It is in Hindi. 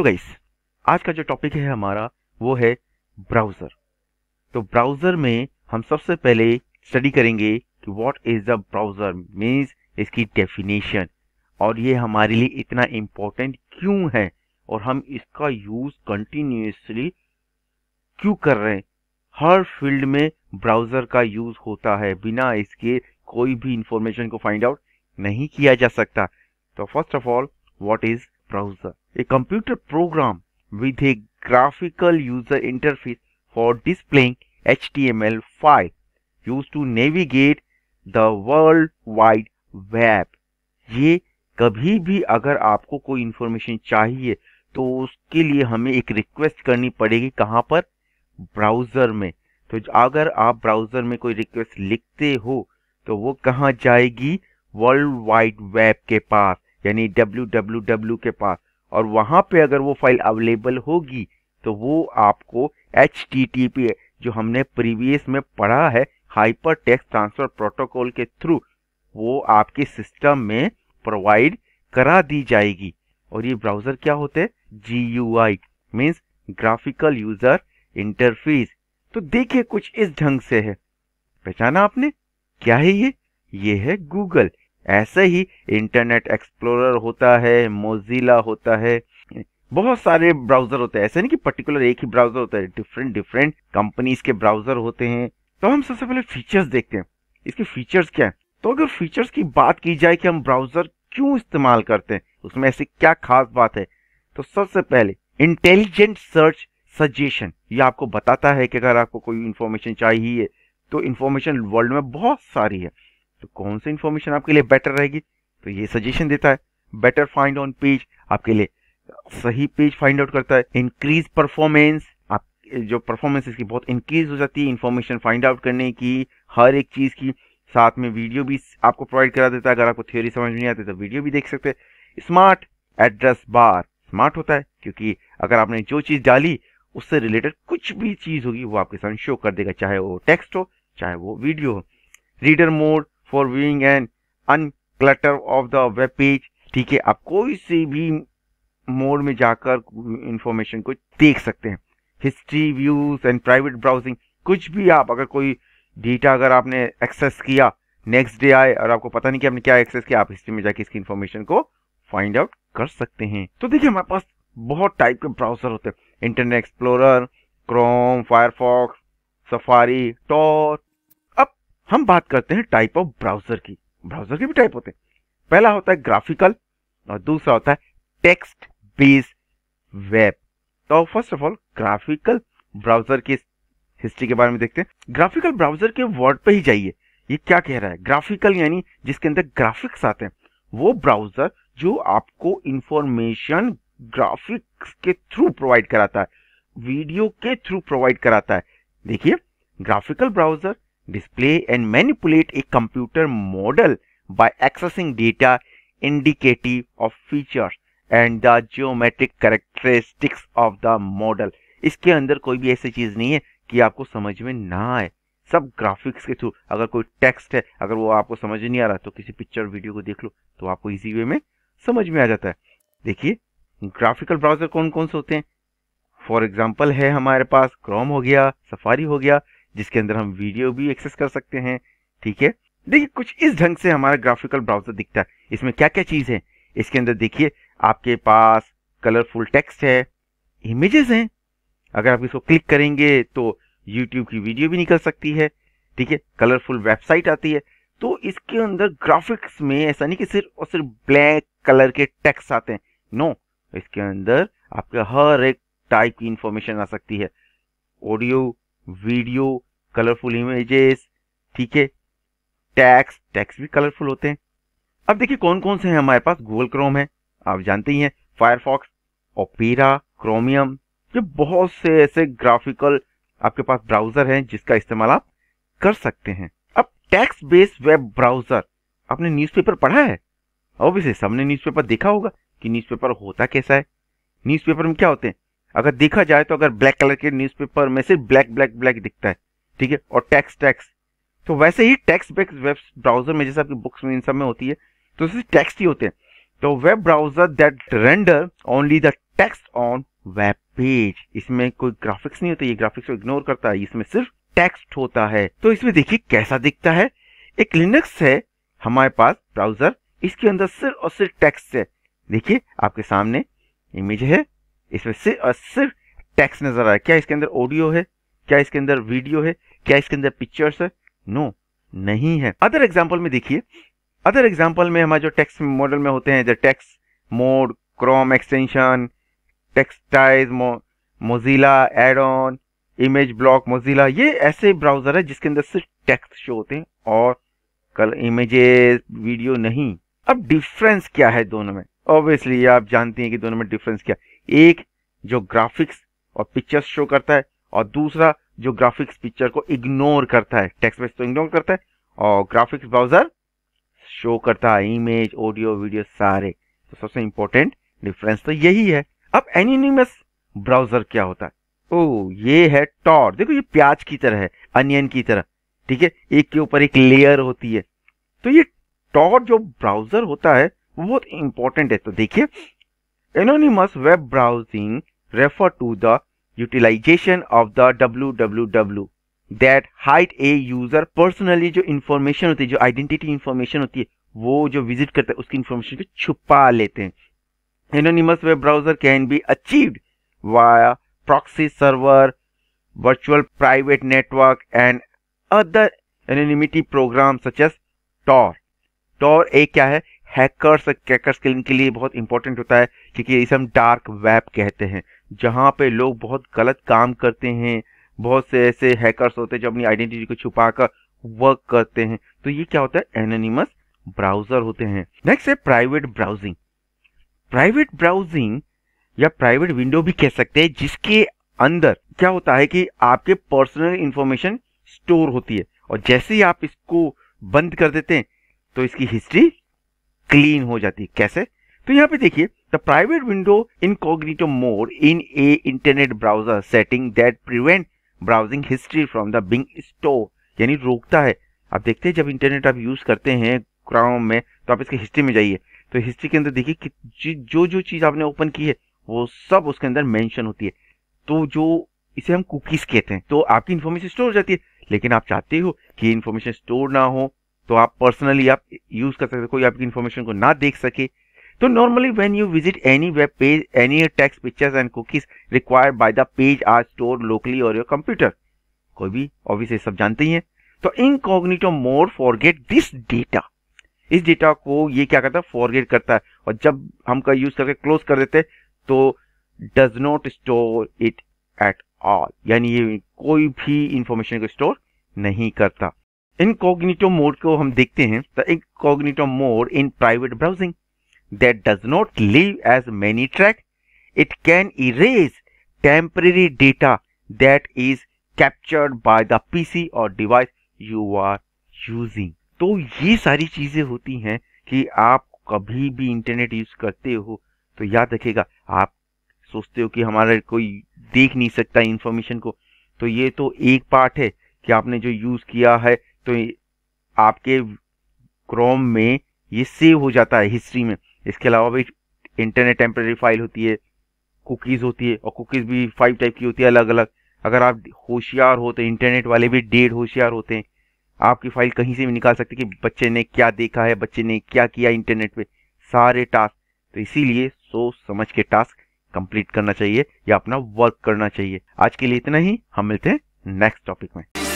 हेलो गाइस आज का जो टॉपिक है हमारा वो है ब्राउज़र तो ब्राउज़र में हम सबसे पहले स्टडी करेंगे कि what is the browser means इसकी डेफिनेशन और ये हमारे लिए इतना इम्पोर्टेंट क्यों है और हम इसका यूज़ कंटिन्यूसली क्यों कर रहे हैं हर फील्ड में ब्राउज़र का यूज़ होता है बिना इसके कोई भी इंफॉर्मेशन को फाइंड आउट नहीं किया जा सकता तो first of all what is browser a computer program with a graphical user interface for displaying HTML file used to navigate the world wide web. ये कभी भी अगर आपको कोई information चाहिए तो उसके लिए हमें एक request करनी पड़ेगी कहाँ पर Browser में तो अगर आप browser में कोई request लिखते हो तो वो कहाँ जाएगी World Wide Web के पास यानी www के पास और वहाँ पे अगर वो फाइल अवेलेबल होगी तो वो आपको एच जो हमने प्रीवियस में पढ़ा है हाइपर टेक्स ट्रांसफर प्रोटोकॉल के थ्रू वो आपके सिस्टम में प्रोवाइड करा दी जाएगी और ये ब्राउजर क्या होते हैं G U I means graphical user interface तो देखिए कुछ इस ढंग से है पहचाना आपने क्या है ये ये है गूगल ऐसे ही इंटरनेट एक्सप्लोरर होता है मोजिला होता है बहुत सारे ब्राउजर होते हैं ऐसे नहीं कि पर्टिकुलर एक ही ब्राउजर होता है डिफरेंट डिफरेंट कंपनीज के ब्राउजर होते हैं तो हम सबसे पहले फीचर्स देखते हैं इसके फीचर्स क्या है तो अगर फीचर्स की बात की जाए कि हम ब्राउजर क्यों इस्तेमाल करते हैं उसमें ऐसी क्या खास बात है तो सबसे पहले इंटेलिजेंट सर्च सजेशन ये आपको बताता है कि अगर आपको कोई इन्फॉर्मेशन चाहिए तो इन्फॉर्मेशन वर्ल्ड में बहुत सारी है तो कौन सी इन्फॉर्मेशन आपके लिए बेटर रहेगी तो ये सजेशन देता है बेटर फाइंड ऑन पेज आपके लिए सही पेज फाइंड आउट करता है इंक्रीज परफॉर्मेंस आप जो परफॉर्मेंस इसकी बहुत इंक्रीज हो जाती है इन्फॉर्मेशन फाइंड आउट करने की हर एक चीज़ की साथ में वीडियो भी आपको प्रोवाइड करा देता है अगर आपको थ्योरी समझ नहीं आती तो वीडियो भी देख सकते हैं स्मार्ट एड्रेस बार स्मार्ट होता है क्योंकि अगर आपने जो चीज़ डाली उससे रिलेटेड कुछ भी चीज़ होगी वो आपके सामने शो कर देगा चाहे वो टेक्स्ट हो चाहे वो वीडियो हो reader mode for viewing and unclutter of the web page ठीक है आप कोई से भी मोड में जाकर इंफॉर्मेशन को देख सकते हैं history views and private browsing कुछ भी आप अगर कोई डेटा अगर आपने एक्सेस किया नेक्स्ट डे आए और आपको पता नहीं कि आपने क्या एक्सेस किया आप हिस्ट्री में जाके इसकी इन्फॉर्मेशन को फाइंड आउट कर सकते हैं तो देखिए हमारे पास बहुत टाइप के ब्राउजर होते हैं Internet Explorer Chrome Firefox Safari Tor हम बात करते हैं टाइप ऑफ ब्राउजर की ब्राउजर के भी टाइप होते हैं पहला होता है ग्राफिकल और दूसरा होता है टेक्स्ट बेस्ड वेब तो first of all graphical browser की हिस्ट्री के बारे में देखते हैं ग्राफिकल ब्राउजर के वर्ड पे ही जाइए ये क्या कह रहा है ग्राफिकल यानी जिसके अंदर ग्राफिक्स आते हैं वो ब्राउजर जो आपको इंफॉर्मेशन ग्राफिक्स के थ्रू प्रोवाइड कराता है वीडियो के थ्रू प्रोवाइड कराता है देखिए graphical browser display and manipulate a computer model by accessing data indicative of features and the geometric characteristics of the model इसके अंदर कोई भी ऐसी चीज़ नहीं है कि आपको समझ में ना आए सब ग्राफिक्स के थ्रू अगर कोई टेक्स्ट है अगर वो आपको समझ नहीं आ रहा तो किसी पिक्चर वीडियो को देख लो तो आपको इजी वे में समझ में आ जाता है देखिए ग्राफिकल ब्राउजर कौन कौन से होते हैं फॉर एग्जाम्पल है हमारे पास क्रोम हो गया सफारी हो गया जिसके अंदर हम वीडियो भी एक्सेस कर सकते हैं ठीक है देखिए कुछ इस ढंग से हमारा ग्राफिकल ब्राउजर दिखता है इसमें क्या क्या चीज़ है इसके अंदर देखिए आपके पास कलरफुल टेक्स्ट है इमेजेस हैं अगर आप इसको क्लिक करेंगे तो यूट्यूब की वीडियो भी निकल सकती है ठीक है कलरफुल वेबसाइट आती है तो इसके अंदर ग्राफिक्स में ऐसा नहीं कि सिर्फ और सिर्फ ब्लैक कलर के टेक्स्ट आते हैं नो इसके अंदर आपके हर एक टाइप की इंफॉर्मेशन आ सकती है ऑडियो वीडियो कलरफुल इमेजेस ठीक है टैक्स टैक्स भी कलरफुल होते हैं अब देखिए कौन कौन से हैं हमारे पास गूगल क्रोम है आप जानते ही हैं फायरफॉक्स ओपेरा क्रोमियम ये बहुत से ऐसे ग्राफिकल आपके पास ब्राउजर हैं जिसका इस्तेमाल आप कर सकते हैं अब टैक्स बेस्ड वेब ब्राउजर आपने न्यूज़पेपर पढ़ा है ऑब्वियसली सबने न्यूज़पेपर देखा होगा कि न्यूज़पेपर होता कैसा है न्यूज़पेपर में क्या होते हैं अगर देखा जाए तो अगर ब्लैक कलर के न्यूज़पेपर में सिर्फ ब्लैक ब्लैक ब्लैक दिखता है ठीक है और टैक्स टैक्स तो वैसे ही टैक्स बेक्स वेब ब्राउजर में जैसे आपकी बुक्स में इन सब में होती है तो सिर्फ टैक्स ही होते हैं तो web browser that render only the text on web page इसमें कोई ग्राफिक्स नहीं होता ये ग्राफिक्स को इग्नोर करता है इसमें सिर्फ टेक्स्ट होता है तो इसमें देखिए कैसा दिखता है एक लिनक्स है हमारे पास ब्राउजर इसके अंदर सिर्फ और सिर्फ टेक्स्ट है देखिए आपके सामने इमेज है इसमें सिर्फ और सिर्फ टेक्स्ट नजर आ रहा है क्या इसके अंदर ऑडियो है क्या इसके अंदर वीडियो है क्या इसके अंदर पिक्चर्स है नो no, नहीं है अदर एग्जाम्पल में देखिए अदर एग्जाम्पल में हमारे जो टेक्स्ट मॉडल में होते हैं जो text mode Chrome extension textise Mozilla addon image block Mozilla ये ऐसे ब्राउजर है जिसके अंदर सिर्फ टेक्स्ट शो होते हैं और कल इमेजेस वीडियो नहीं अब डिफरेंस क्या है दोनों में ऑब्वियसली आप जानती हैं कि दोनों में डिफरेंस क्या एक जो ग्राफिक्स और पिक्चर्स शो करता है और दूसरा जो ग्राफिक्स पिक्चर को इग्नोर करता है टेक्स्ट मैसेज तो इग्नोर करता है और ग्राफिक्स ब्राउजर शो करता है इमेज ऑडियो वीडियो सारे तो सबसे इंपॉर्टेंट डिफरेंस तो यही है अब एनिनिमस ब्राउजर क्या होता है ओ ये है टॉर देखो ये प्याज की तरह है अनियन की तरह ठीक है एक के ऊपर एक लेयर होती है तो ये टॉर जो ब्राउजर होता है वो बहुत इंपॉर्टेंट है तो देखिए Anonymous web browsing refer to the utilization of the www that hide a user personally जो इन्फॉर्मेशन होती है जो आइडेंटिटी इन्फॉर्मेशन होती है वो जो विजिट करता है उसकी इन्फॉर्मेशन को छुपा लेते हैं anonymous web browser can be achieved via proxy server virtual private network and other anonymity program such as Tor Tor एक क्या है हैकर्स क्रैकर्स के लिए बहुत इंपॉर्टेंट होता है क्योंकि इसे हम डार्क वेब कहते हैं जहाँ पे लोग बहुत गलत काम करते हैं बहुत से ऐसे हैकर्स होते हैं जो अपनी आइडेंटिटी को छुपा कर वर्क करते हैं तो ये क्या होता है एनोनिमस ब्राउजर होते हैं नेक्स्ट है प्राइवेट ब्राउजिंग प्राइवेट ब्राउजिंग या प्राइवेट विंडो भी कह सकते हैं जिसके अंदर क्या होता है कि आपके पर्सनल इंफॉर्मेशन स्टोर होती है और जैसे ही आप इसको बंद कर देते हैं तो इसकी हिस्ट्री क्लीन हो जाती है कैसे तो यहाँ पे देखिए the private window incognito mode in a internet browser setting that prevent browsing history from the being store यानी रोकता है आप देखते हैं जब इंटरनेट आप यूज करते हैं क्राउम में तो आप इसके हिस्ट्री में जाइए तो हिस्ट्री के अंदर देखिए कि जो जो चीज आपने ओपन की है वो सब उसके अंदर मेंशन होती है तो जो इसे हम कुकीज कहते हैं तो आपकी इन्फॉर्मेशन स्टोर हो जाती है लेकिन आप चाहते हो कि इन्फॉर्मेशन स्टोर ना हो तो आप पर्सनली आप यूज़ कर सकते हो कोई आपकी इन्फॉर्मेशन को ना देख सके तो normally when you visit any web page any text pictures and cookies required by the page are store locally और योर कंप्यूटर कोई भी ऑब्वियस सब जानते ही है तो incognito mode forget this data इस डेटा को ये क्या करता है फॉरगेट करता है और जब हम का यूज करके क्लोज कर देते तो does not store it at all यानी ये कोई भी इंफॉर्मेशन को स्टोर नहीं करता इनकॉग्निटो मोड को हम देखते हैं the incognito mode in private browsing that does not leave as many track it can erase temporary data that is captured by the PC और डिवाइस यू आर यूजिंग तो ये सारी चीजें होती हैं कि आप कभी भी इंटरनेट यूज करते हो तो याद रखेगा आप सोचते हो कि हमारा कोई देख नहीं सकता इन्फॉर्मेशन को तो ये तो एक पार्ट है कि आपने जो यूज किया है तो आपके क्रोम में ये सेव हो जाता है हिस्ट्री में इसके अलावा भी इंटरनेट टेम्प्रेरी फाइल होती है कुकीज़ होती है और कुकीज़ भी फाइव टाइप की होती है अलग अलग अगर आप होशियार हो तो इंटरनेट वाले भी डेढ़ होशियार होते हैं आपकी फाइल कहीं से भी निकाल सकते कि बच्चे ने क्या देखा है बच्चे ने क्या किया इंटरनेट पे सारे टास्क तो इसीलिए सोच समझ के टास्क कंप्लीट करना चाहिए या अपना वर्क करना चाहिए आज के लिए इतना ही हम मिलते हैं नेक्स्ट टॉपिक में